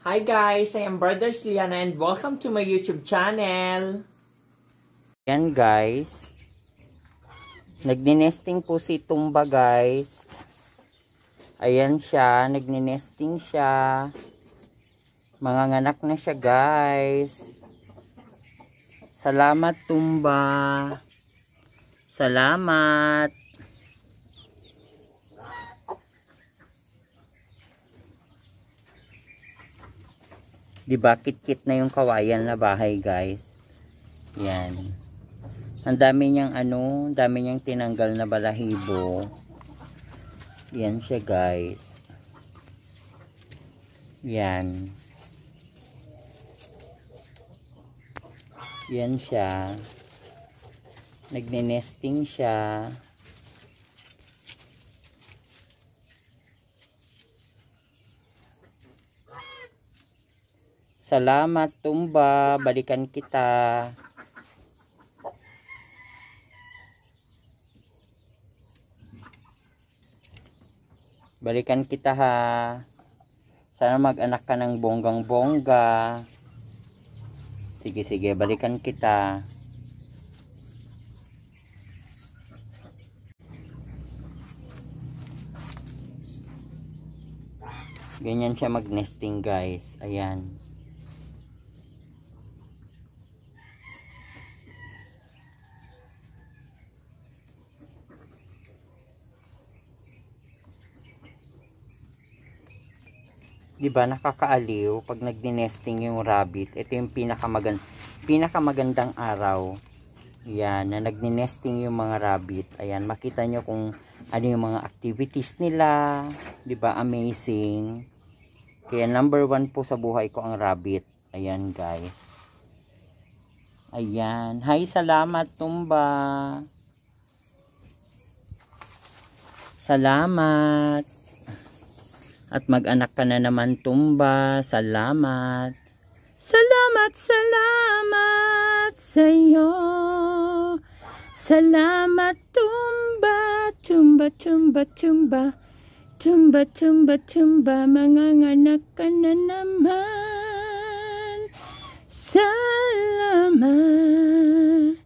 Hi guys, I am Brothers Liana and welcome to my YouTube channel. Yan guys. Nagninesting po si Tumba guys. Ayan siya, nagninesting siya. Manganganak na siya guys. Salamat Tumba. Salamat. 'Di ba? Kit-kit na yung kawayan na bahay, guys. 'Yan. Ang dami niyang ano, dami niyang tinanggal na balahibo. 'Yan siya, guys. 'Yan. 'Yan siya. Nagne-nesting siya. Salamat tumba, balikan kita. Balikan kita ha. Sana mag-anak ka ng bonggang-bongga. Sige, sige, balikan kita. Ganyan siya mag-nesting guys. Ayan. 'di ba nakakaaliw pag nagdi-nesting yung rabbit. Ito yung pinakamagan pinakamagandang araw. Yan, na nagni-nesting yung mga rabbit. Ayan, makita nyo kung ano yung mga activities nila. 'Di ba? Amazing. Kaya number one po sa buhay ko ang rabbit. Ayan, guys. Ayan. Hi, salamat, Tumba. Salamat. At mag-anak ka na naman tumba. Salamat. Salamat, salamat sa iyo. Salamat tumba, tumba, tumba, tumba. Tumba, tumba, tumba, manganganak ka na naman. Salamat,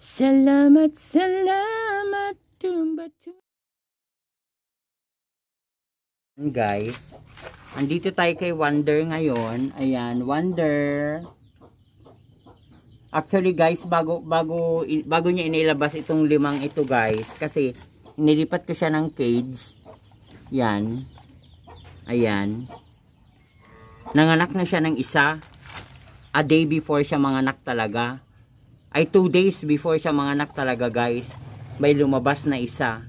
salamat, salamat. ngayon guys, andito tayo kay Wonder ngayon. Ayan, Wonder. Actually guys, bago, bago, bago niya inilabas itong limang ito guys, kasi inilipat ko siya ng cage. Yan. Ayan. Nanganak na siya ng isa. A day before siya manganak talaga. Ay two days before siya manganak talaga guys. May lumabas na isa.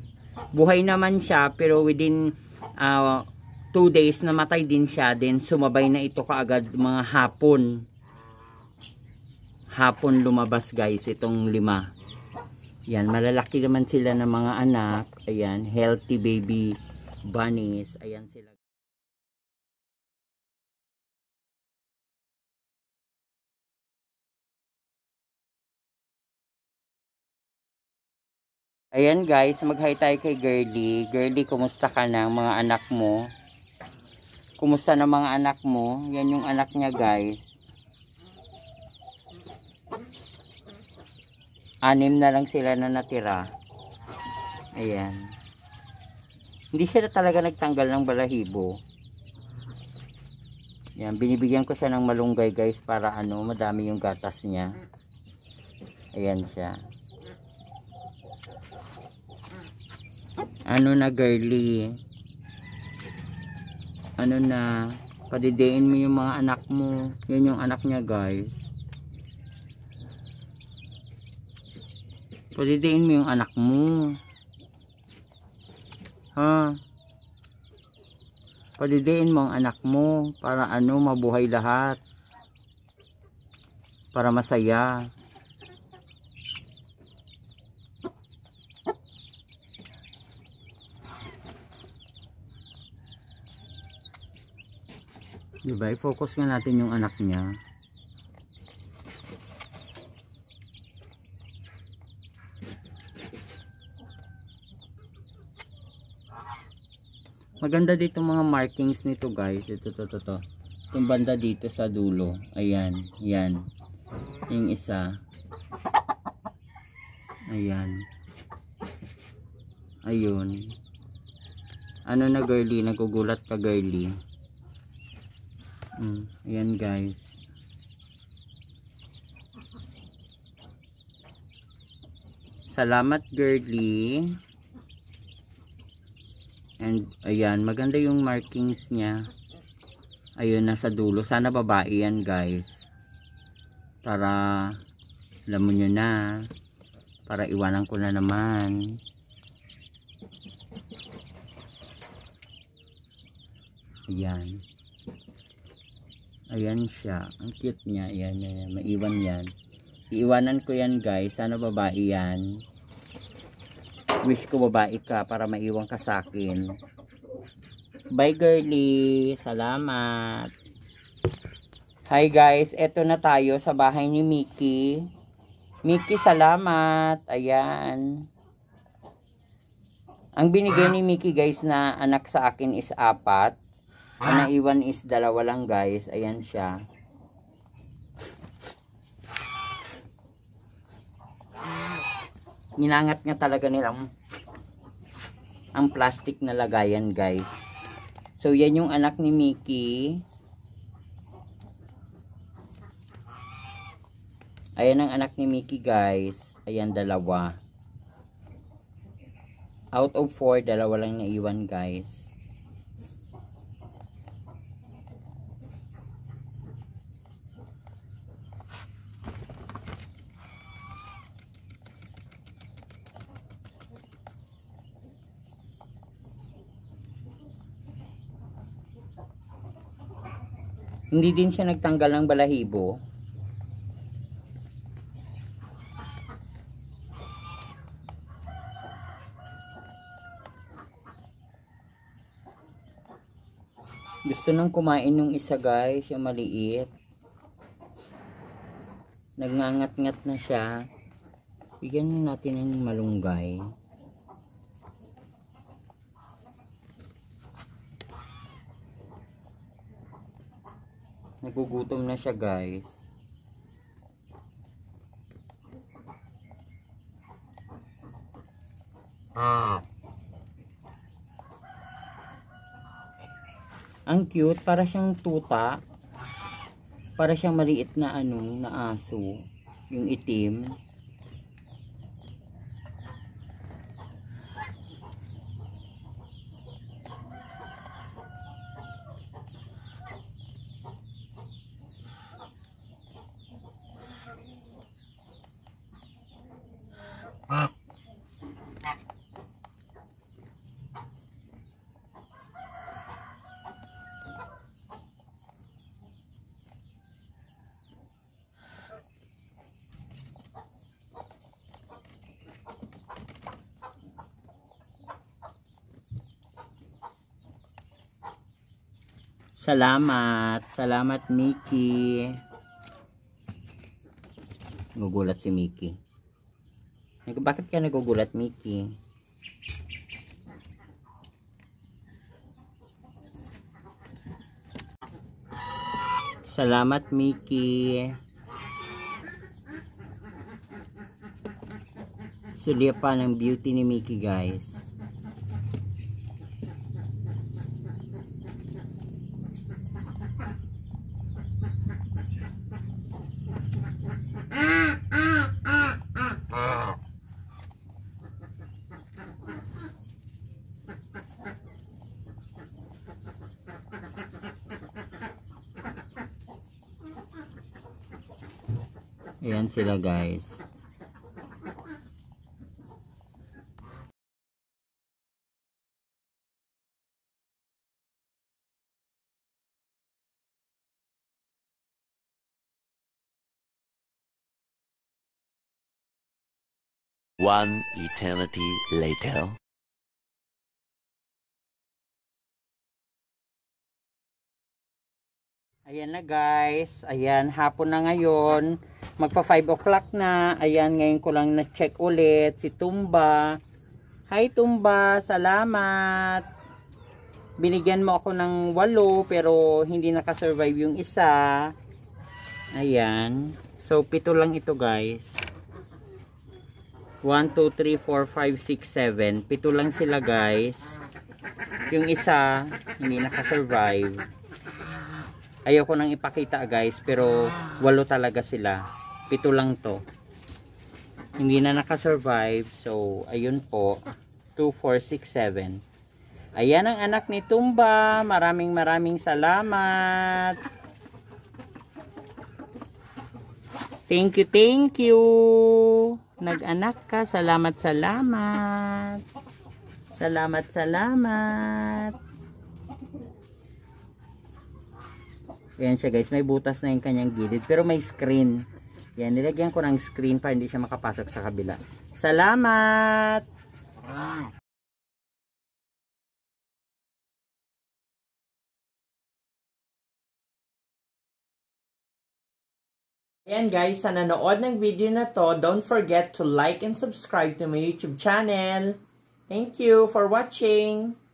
Buhay naman siya pero within uh, two days namatay din siya din sumabay na ito kaagad mga hapon hapon lumabas guys itong lima yan malalaki naman sila ng mga anak ayan healthy baby bunnies ayan sila Ayan guys, mag-hi tayo kay Girlie. Girlie, kumusta ka na mga anak mo? Kumusta na mga anak mo? Yan yung anak niya guys. Anim na lang sila na natira. Ayan. Hindi sila talaga nagtanggal ng balahibo. Yan, binibigyan ko siya ng malunggay guys para ano, madami yung gatas niya. Ayan siya. ano na girly ano na padidein mo yung mga anak mo yan yung anak niya guys padidein mo yung anak mo ha padidein mo ang anak mo para ano mabuhay lahat para masaya Diba? I-focus nga natin yung anak niya. Maganda dito mga markings nito guys. Ito to to to. Yung banda dito sa dulo. Ayan. Yan. Yung isa. Ayan. Ayun. Ano na girly? Nagugulat ka girly. Mm, ayan guys. Salamat Girdly. And ayan, maganda yung markings niya. Ayun, nasa dulo. Sana babae yan guys. Para alam mo na. Para iwanan ko na naman. Ayan. Ayan siya. Ang cute niya. Ayan, ayan. Maiwan yan. Iiwanan ko yan guys. Sana babae yan. Wish ko babae ka para maiwan ka sa akin. Bye girlie. Salamat. Hi guys. Eto na tayo sa bahay ni Mickey. Mickey salamat. Ayan. Ang binigay ni Mickey guys na anak sa akin is apat. Ah. Ang naiwan is dalawa lang guys. Ayan siya. Ninangat nga talaga nila ang plastic na lagayan guys. So yan yung anak ni Mickey. Ayan ang anak ni Mickey guys. Ayan dalawa. Out of 4, dalawa lang iwan guys. Hindi din siya nagtanggal ng balahibo. Gusto nang kumain yung isa guys, yung maliit. Nagngangat-ngat na siya. Bigyan natin ng malunggay. Nagugutom na siya guys. Ah. Ang cute, para siyang tuta. Para siyang maliit na ano, na aso, yung itim. Salamat. Salamat, Mickey. Nagugulat si Mickey. Bakit nih nagugulat, Mickey? Salamat, Mickey. Sulipa ng beauty ni Mickey, guys. Ayan sila guys. One eternity later. Ayan na guys. Ayan, hapon na ngayon. Magpa 5 o'clock na. Ayan, ngayon ko lang na-check ulit si Tumba. Hi Tumba, salamat. Binigyan mo ako ng 8 pero hindi nakasurvive yung isa. Ayan. So, pito lang ito guys. 1, 2, 3, 4, 5, 6, 7. Pito lang sila guys. Yung isa, hindi nakasurvive ayoko nang ipakita guys pero ah. walo talaga sila pito lang to hindi na nakasurvive so ayun po 2467 ayan ang anak ni Tumba maraming maraming salamat thank you thank you nag-anak ka salamat salamat salamat salamat Ayan siya guys. May butas na yung kanyang gilid. Pero may screen. Yan. Nilagyan ko ng screen para hindi siya makapasok sa kabila. Salamat! Ah. Ayan guys, sa nanood ng video na to, don't forget to like and subscribe to my YouTube channel. Thank you for watching!